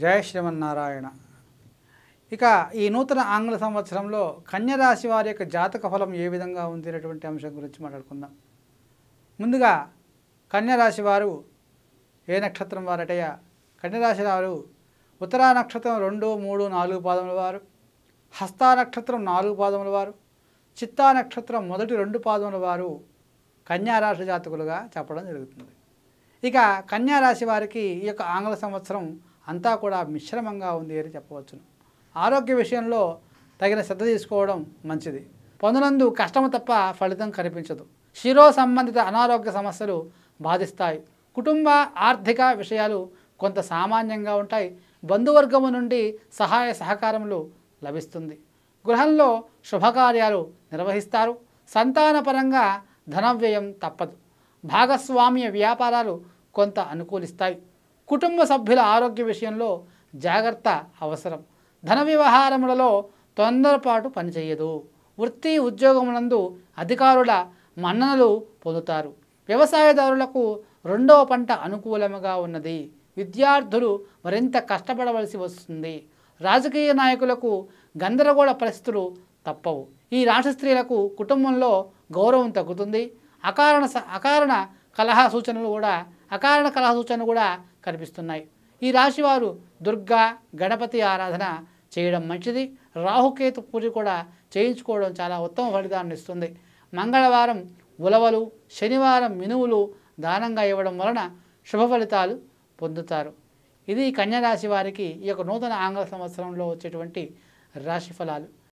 జయ శ్రీమన్నారాయణ ఇక ఈ నూతన ఆంగ్ల సంవత్సరంలో కన్యరాశి వారి యొక్క జాతక ఫలం ఏ విధంగా ఉంది అనేటువంటి అంశం గురించి మాట్లాడుకుందాం ముందుగా కన్యరాశి వారు ఏ నక్షత్రం వారటయ్యా కన్యరాశి వారు ఉత్తరా నక్షత్రం రెండు మూడు నాలుగు పాదముల వారు హస్తా నక్షత్రం నాలుగు పాదముల వారు చిత్తా నక్షత్రం మొదటి రెండు పాదముల వారు కన్యారాశి జాతకులుగా చెప్పడం జరుగుతుంది ఇక కన్యారాశి వారికి ఈ యొక్క ఆంగ్ల సంవత్సరం అంతా కూడా మిశ్రమంగా ఉంది అని చెప్పవచ్చును ఆరోగ్య విషయంలో తగిన శ్రద్ధ తీసుకోవడం మంచిది పొందనందు కష్టము తప్ప ఫలితం కనిపించదు శిరో సంబంధిత అనారోగ్య సమస్యలు బాధిస్తాయి కుటుంబ ఆర్థిక విషయాలు కొంత సామాన్యంగా ఉంటాయి బంధువర్గము నుండి సహాయ సహకారములు లభిస్తుంది గృహంలో శుభకార్యాలు నిర్వహిస్తారు సంతానపరంగా ధనవ్యయం తప్పదు భాగస్వామ్య వ్యాపారాలు కొంత అనుకూలిస్తాయి కుటుంబ సభ్యుల ఆరోగ్య విషయంలో జాగ్రత్త అవసరం ధన వ్యవహారములలో తొందరపాటు పనిచేయదు వృత్తి ఉద్యోగమునందు అధికారుల మన్ననలు పొందుతారు వ్యవసాయదారులకు రెండవ పంట అనుకూలముగా ఉన్నది విద్యార్థులు మరింత కష్టపడవలసి వస్తుంది రాజకీయ నాయకులకు గందరగోళ పరిస్థితులు తప్పవు ఈ రాష్ట్ర స్త్రీలకు కుటుంబంలో గౌరవం తగ్గుతుంది అకారణ అకారణ కలహ సూచనలు కూడా అకారణ కలహ సూచనలు కూడా కనిపిస్తున్నాయి ఈ రాశివారు దుర్గా గణపతి ఆరాధన చేయడం మంచిది రాహుకేతు పూజ కూడా చేయించుకోవడం చాలా ఉత్తమ ఫలితాన్ని ఇస్తుంది మంగళవారం ఉలవలు శనివారం మినువులు దానంగా ఇవ్వడం వలన శుభ ఫలితాలు పొందుతారు ఇది కన్యరాశి వారికి ఈ యొక్క నూతన ఆంగ్ల సంవత్సరంలో వచ్చేటువంటి రాశి ఫలాలు